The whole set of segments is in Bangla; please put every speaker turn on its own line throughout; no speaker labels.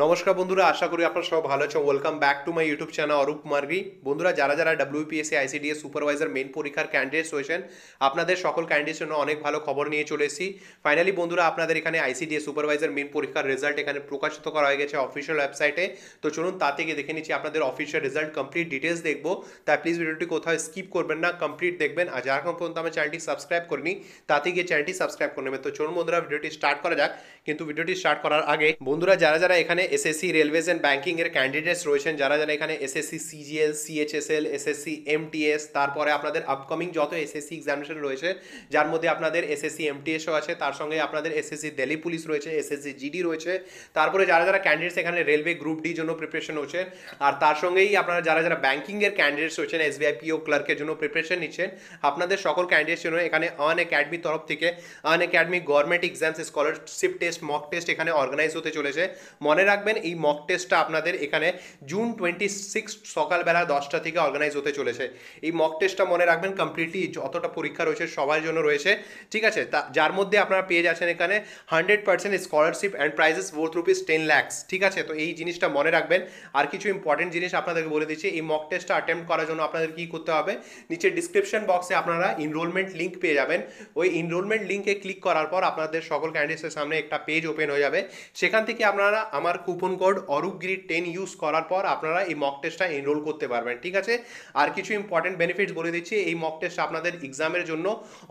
নমস্কার বন্ধুরা আশা করি আপনারা সব ভালো আছেন welcome back to my YouTube channel Arup মার্গি বন্ধুরা যারা যারা ডাব্লিউপিএসসি আইসিডিএস সুপারভাইজার মেন পরীক্ষার ক্যান্ডিডেটস হয়েছেন আপনাদের সকল ক্যান্ডিডেটস জন্য অনেক ভালো খবর নিয়ে চলে এসেছি ফাইনালি বন্ধুরা আপনাদের এখানে আইসিডিএস সুপারভাইজার মেন পরীক্ষার রেজাল্ট এখানে প্রকাশিত করা হয়ে গেছে অফিসিয়াল ওয়েবসাইটে তো চলুন তা থেকে দেখে নিচ্ছি আপনাদের অফিসিয়াল রেজাল্ট কমপ্লিট ডিটেলস দেখবো তাই প্লিজ ভিডিওটি কোথাও স্কিপ করবেন না কমপ্লিট দেখবেন আর যারা এখন পর্যন্ত আমার চ্যানেলটি সাবস্ক্রাইব করিনি তাতে গিয়ে চ্যানেলটি সাবস্ক্রাইব করে নেবেন তো চলুন বন্ধুরা ভিডিওটি স্টার্ট করা যাক কিন্তু ভিডিওটি স্টার্ট করার আগে বন্ধুরা যারা যারা এখানে এখানে এসএসসি রেলওয়েজ অ্যান্ড ব্যাঙ্কিংয়ের ক্যান্ডিডেটস রয়েছেন যারা যারা এখানে SSC CGL CHSL SSC MTS তারপরে আপনাদের আপকামিং যত এসএসসি এক্সামিনেশন রয়েছে যার মধ্যে আপনাদের এসএসসি এমটিএসও আছে তার সঙ্গে আপনাদের এসএসসি দিল্লি পুলিশ রয়েছে এসএসসি জিডি রয়েছে তারপরে যারা যারা ক্যান্ডিডেটস এখানে রেলওয়ে গ্রুপ ডি জন্য প্রিপারেশন হচ্ছে আর তার সঙ্গেই আপনারা যারা যারা ব্যাঙ্কিংয়ের ক্যান্ডিডেটস রয়েছেন এসবিআই পিও ক্লার্কের জন্য প্রিপারেশন নিচ্ছেন আপনাদের সকল ক্যান্ডিডেটস জন্য এখানে আন একাডেমির তরফ থেকে Unacademy government exams scholarship test mock test এখানে অর্গানাইজ হতে চলেছে মনে রাখবেন এই মক টেস্টটা আপনাদের এখানে জুন টোয়েন্টি সিক্স সকালবেলা দশটা থেকে অর্গানাইজ হতে চলেছে এই মক টেস্টটা মনে রাখবেন কমপ্লিটলি যতটা পরীক্ষা রয়েছে সবার জন্য রয়েছে ঠিক আছে তা যার মধ্যে আপনারা পেয়ে যাচ্ছেন এখানে hundred percent scholarship and prizes worth rupees ten lakhs ঠিক আছে তো এই জিনিসটা মনে রাখবেন আর কিছু ইম্পর্টেন্ট জিনিস আপনাদেরকে বলে দিচ্ছি এই মক টেস্টটা অ্যাটেম্প করার জন্য আপনাদের কী করতে হবে নিচে ডিসক্রিপশন বক্সে আপনারা ইনরোলমেন্ট লিঙ্ক পেয়ে যাবেন ওই ইনরোলমেন্ট লিঙ্কে ক্লিক করার পর আপনাদের সকল ক্যান্ডিডেটের সামনে একটা পেজ ওপেন হয়ে যাবে সেখান থেকে আপনারা আমার coupon code Arupgiri ten use করার পর আপনারা এই মক টেস্টটা এনরোল করতে পারবেন ঠিক আছে আর কিছু ইম্পর্টেন্ট বেনিফিটস বলে দিচ্ছি এই মক টেস্ট আপনাদের এক্সামের জন্য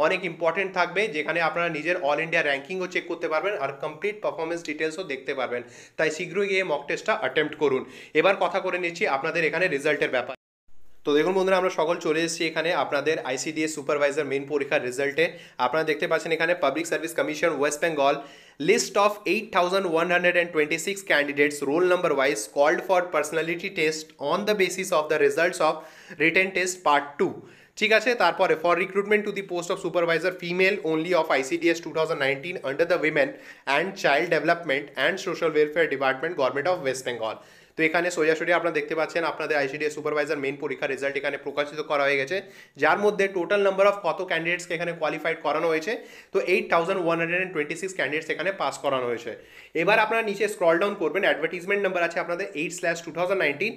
অনেক ইম্পর্টেন্ট থাকবে যেখানে আপনারা নিজের অল ইন্ডিয়া র্যাঙ্কিংও চেক করতে পারবেন আর কমপ্লিট পারফরমেন্স ডিটেলসও দেখতে পারবেন তাই শীঘ্রই এই মক টেস্টটা অ্যাটেম্প্ট করুন এবার কথা করে নিচ্ছি আপনাদের এখানে রেজাল্টের ব্যাপার তো দেখো বন্ধুরা আমরা সকল চলে এসেছি এখানে আপনাদের আইসিডিএস সুপারভাইজার মেইন পরীক্ষা রেজাল্ট এ আপনারা দেখতে পাচ্ছেন এখানে public service commission West Bengal list of 8126 candidates roll number wise called for リティ test on the basis of the results of written test part 2 ঠিক আছে তারপরে for recruitment to the post of supervisor female only of ICDS two thousand nineteen under the women and child development and social welfare department government of West Bengal তো এখানে সোজাসুজি আপনারা দেখতে পাচ্ছেন আপনাদের আইসিডিএস সুপারভাইজার মেন পরীক্ষার রেজাল্ট এখানে প্রকাশিত করা হয়ে গেছে যার মধ্যে টোটাল নাম্বার অফ কত ক্যান্ডিডেটসকে এখানে কোয়ালিফাইড করানো হয়েছে তো eight thousand one hundred and twenty six candidates এখানে পাস করানো হয়েছে এবার আপনারা নিচে স্ক্রল ডাউন করবেন অ্যাডভার্টিজমেন্ট নাম্বার আছে আপনাদের eight slash two thousand nineteen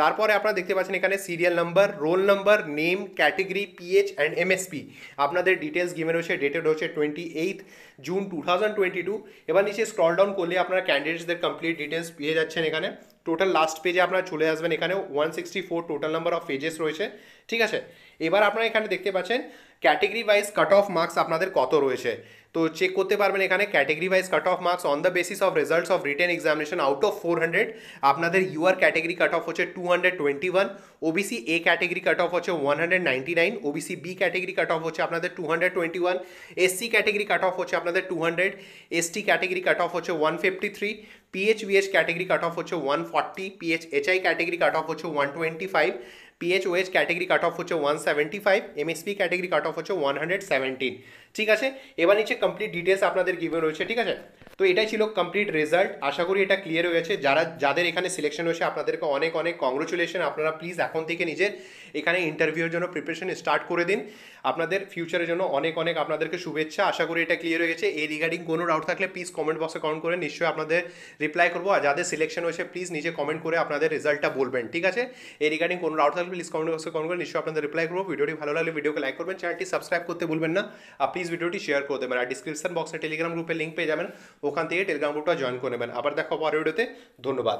তারপরে আপনারা দেখতে পাচ্ছেন এখানে serial number roll number name category PH and MSP আপনাদের ডিটেলস গেমে রয়েছে ডেটেড হচ্ছে twenty eighth June two thousand twenty two এবার নিচে স্ক্রল ডাউন করলে আপনারা ক্যান্ডিডেটসদের কমপ্লিট ডিটেলস পেয়ে যাচ্ছেন এখানে টোটাল লাস্ট পেজে আপনারা চলে আসবেন এখানে one sixty four total number of pages রয়েছে ঠিক আছে এবার আপনারা এখানে দেখতে পাচ্ছেন category wise cut off marks আপনাদের কত রয়েছে তো চেক করতে পারবেন এখানে category wise cut off marks on the basis of results of written examination out of 400 আপনাদের ইউআর ক্যাটাগরি কাট অফ হচ্ছে 221 OBC A category cut off হচ্ছে 199 OBC B category cut off হচ্ছে আপনাদের 221 एससी कैटेगरी कट ऑफ হচ্ছে আপনাদের 200 एसटी कैटेगरी कट ऑफ হচ্ছে 153 पीएचवीएस कैटेगरी कट ऑफ হচ্ছে 140 पीएचएचआई कैटेगरी कट ऑफ হচ্ছে 125 PHOES कैटेगरी कट ऑफ হচ্ছে 175 MSP कैटेगरी कट ऑफ হচ্ছে 117 ঠিক আছে এবারে নিচে कंप्लीट ডিটেইলস আপনাদের गिवन রয়েছে ঠিক আছে তো এটাই ছিল কমপ্লিট রেজাল্ট আশা করি এটা ক্লিয়ার গেছে যারা যাদের এখানে সিলেকশন হয়েছে আপনাদেরকে অনেক অনেক কংগ্রেচুলেশন আপনারা প্লিজ এখন থেকে নিজের এখানে ইন্টারভিউর জন্য প্রিপারেশন স্টার্ট করে দিন আপনাদের ফিউচারের জন্য অনেক অনেক আপনাদেরকে শুভেচ্ছা আশা করি এটা ক্লিয়ার হয়ে গেছে এই রিগার্ডিং কোনো ডাউট থাকলে প্লিজ কমেন্ট বক্সে কমেন্ট করে নিশ্চয়ই আপনাদের রিপ্লাই করবো আর যাদের সিলেকশন হয়েছে প্লিজ নিজে কমেন্ট করে আপনাদের রেজাল্টটা বলবেন ঠিক আছে এই রিগার্ডিং কোনো ডাউট থাকলে প্লিজ কমেন্ট বক্সে কমেন্ট করে নিশ্চয়ই আপনাদের রিপ্লাই করবো ভিডিওটি ভালো লাগলে ভিডিওকে লাইক করবেন চ্যানেলটি সাবস্ক্রাইব করতে ভুলবেন না আর প্লিজ ভিডিওটি শেয়ার করে দেবেন আর ডিসক্রিপশন বক্সে টেলিগ্রাম গ্রুপে লিঙ্ক পেয়ে যাবেন ওখান থেকে টেলিগ্রাম গ্রুপটা জয়েন করে নেবেন আবার দেখো পরের ভিডিওতে ধন্যবাদ